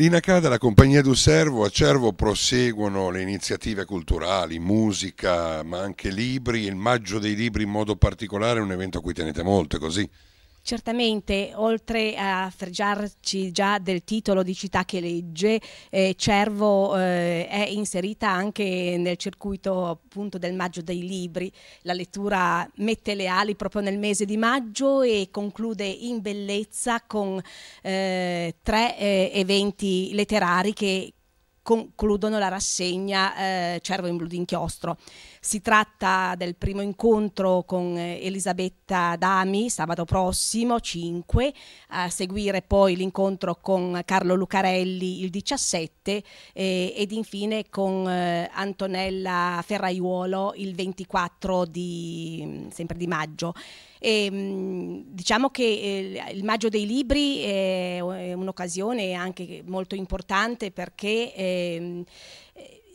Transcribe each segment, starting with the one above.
L'INACAD e la Compagnia du Servo a Cervo proseguono le iniziative culturali, musica, ma anche libri. Il Maggio dei Libri in modo particolare è un evento a cui tenete molto, così? Certamente, oltre a fregiarci già del titolo di città che legge, eh, Cervo eh, è inserita anche nel circuito appunto del Maggio dei Libri. La lettura mette le ali proprio nel mese di maggio e conclude in bellezza con eh, tre eh, eventi letterari che concludono la rassegna eh, Cervo in blu d'inchiostro. Si tratta del primo incontro con eh, Elisabetta Dami sabato prossimo, 5, a seguire poi l'incontro con Carlo Lucarelli il 17 eh, ed infine con eh, Antonella Ferraiuolo il 24 di, mm, sempre di maggio. E, ehm, diciamo che eh, il Maggio dei Libri è un'occasione anche molto importante perché... Eh,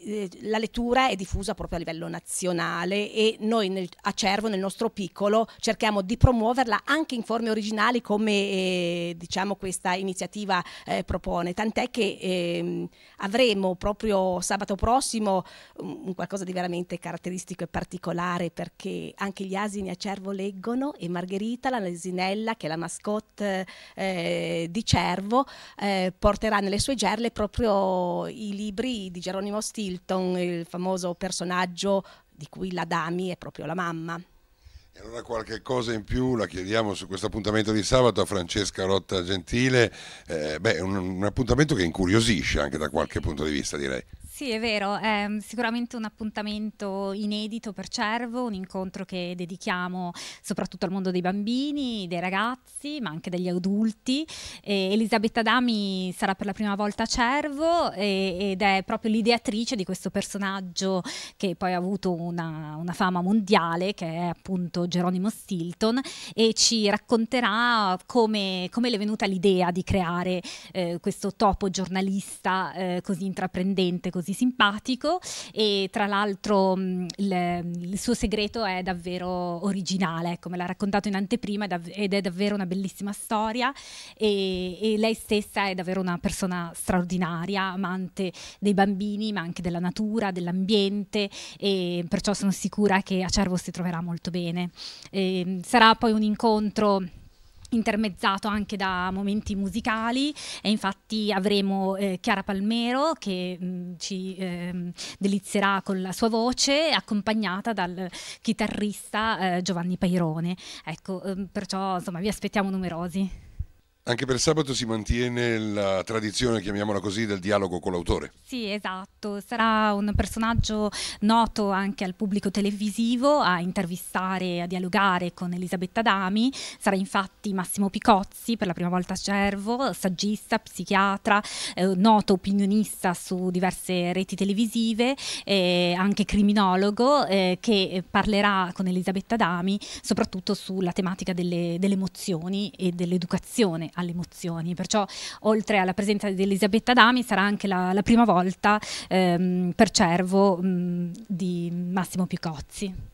eh, la lettura è diffusa proprio a livello nazionale e noi nel, a Cervo, nel nostro piccolo, cerchiamo di promuoverla anche in forme originali come eh, diciamo questa iniziativa eh, propone, tant'è che ehm, avremo proprio sabato prossimo um, qualcosa di veramente caratteristico e particolare perché anche gli asini a Cervo leggono e Margherita, la lesinella che è la mascotte eh, di Cervo, eh, porterà nelle sue gerle proprio i libri di Geronimo Stil Hamilton, il famoso personaggio di cui la Dami è proprio la mamma. E allora qualche cosa in più la chiediamo su questo appuntamento di sabato a Francesca Rotta Gentile. Eh, beh, un, un appuntamento che incuriosisce anche da qualche punto di vista, direi. Sì, è vero, è mm, sicuramente un appuntamento inedito per Cervo, un incontro che dedichiamo soprattutto al mondo dei bambini, dei ragazzi, ma anche degli adulti. E Elisabetta Dami sarà per la prima volta a Cervo e, ed è proprio l'ideatrice di questo personaggio che poi ha avuto una, una, fama mondiale, che è appunto Geronimo Stilton, e ci racconterà come, come le è venuta l'idea di creare eh, questo topo giornalista eh, così intraprendente, così così simpatico e tra l'altro mm, il, il, suo segreto è davvero originale, come ecco, l'ha raccontato in anteprima ed è davvero una bellissima storia e, e lei stessa è davvero una persona straordinaria, amante dei bambini ma anche della natura, dell'ambiente e perciò sono sicura che a Cervo si troverà molto bene. E ehm, sarà poi un incontro intermezzato anche da momenti musicali e infatti avremo eh, Chiara Palmero che mh, mm, ci eh, delizierà con la sua voce accompagnata dal chitarrista eh, Giovanni Pairone. Ecco, ehm, perciò insomma vi aspettiamo numerosi. Anche per sabato si mantiene la tradizione, chiamiamola così, del dialogo con l'autore. Sì, esatto, sarà un personaggio noto anche al pubblico televisivo a intervistare, a dialogare con Elisabetta Dami, sarà infatti Massimo Picozzi per la prima volta a Cervo, saggista, psichiatra, eh, noto opinionista su diverse reti televisive, eh, anche criminologo eh, che parlerà con Elisabetta Dami soprattutto sulla tematica delle, delle emozioni e dell'educazione alle emozioni. Perciò, oltre alla presenza di Elisabetta Dami, sarà anche la, la prima volta ehm, per Cervo mh, di Massimo Picozzi.